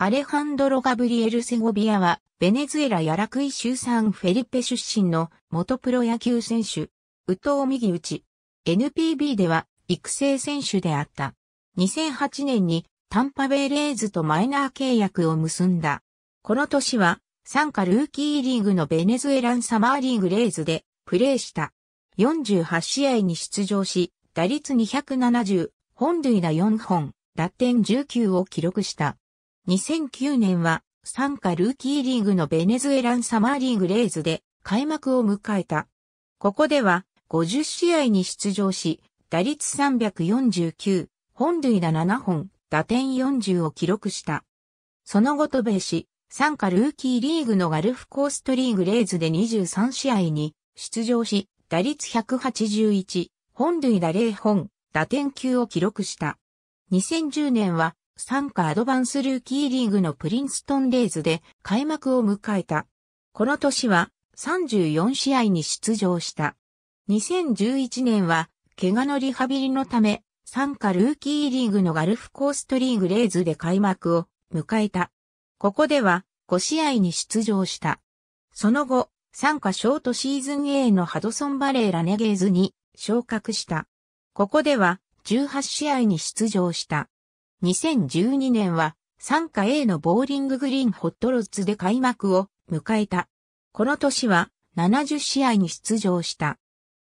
アレハンドロ・ガブリエル・セゴビアは、ベネズエラ・ヤラクイ州サン・フェリペ出身の元プロ野球選手、ウトウ・右チ。NPB では育成選手であった。2008年にタンパベイレイズとマイナー契約を結んだ。この年は、参加ルーキーリーグのベネズエランサマーリーグレイズでプレーした。48試合に出場し、打率270、本塁打4本、打点19を記録した。2009年は、参加ルーキーリーグのベネズエランサマーリーグレーズで開幕を迎えた。ここでは、50試合に出場し、打率349、本塁打7本、打点40を記録した。その後渡米し、参加ルーキーリーグのガルフコーストリーグレーズで23試合に出場し、打率181、本塁打0本、打点9を記録した。2010年は参加アドバンスルーキーリーグのプリンストンレイズで開幕を迎えた。この年は34試合に出場した。2011年は怪我のリハビリのため参加ルーキーリーグのガルフコーストリーグレイズで開幕を迎えた。ここでは5試合に出場した。その後、参加ショートシーズン A のハドソンバレーラネゲーズに昇格した。ここでは18試合に出場した。2012年は、参加 A のボーリンググリーンホットロッズで開幕を迎えた。この年は70試合に出場した。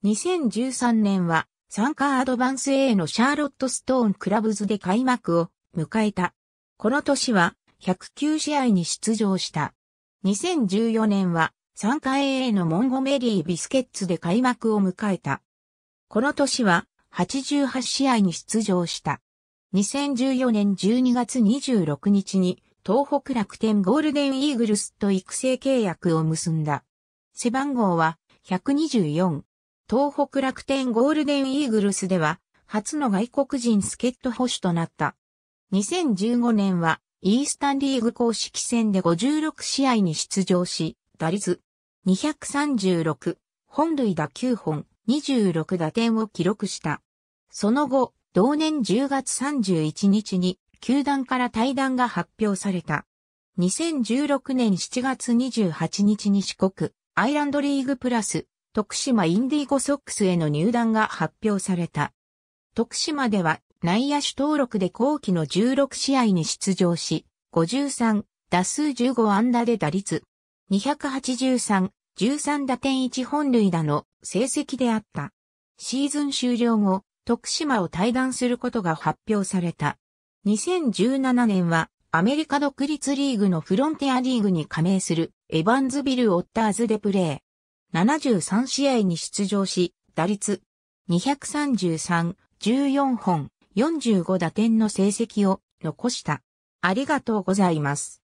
2013年は参加アドバンス A のシャーロットストーンクラブズで開幕を迎えた。この年は109試合に出場した。2014年は参加 A のモンゴメリービスケッツで開幕を迎えた。この年は88試合に出場した。2014年12月26日に東北楽天ゴールデンイーグルスと育成契約を結んだ。背番号は124。東北楽天ゴールデンイーグルスでは初の外国人助っ人保守となった。2015年はイースタンリーグ公式戦で56試合に出場し、打率236、本塁打9本、26打点を記録した。その後、同年10月31日に球団から退団が発表された。2016年7月28日に四国アイランドリーグプラス徳島インディーゴソックスへの入団が発表された。徳島では内野手登録で後期の16試合に出場し、53、打数15安打で打率、283、13打点1本塁打の成績であった。シーズン終了後、徳島を退団することが発表された。2017年はアメリカ独立リーグのフロンティアリーグに加盟するエヴァンズビル・オッターズでプレー。73試合に出場し、打率233、14本、45打点の成績を残した。ありがとうございます。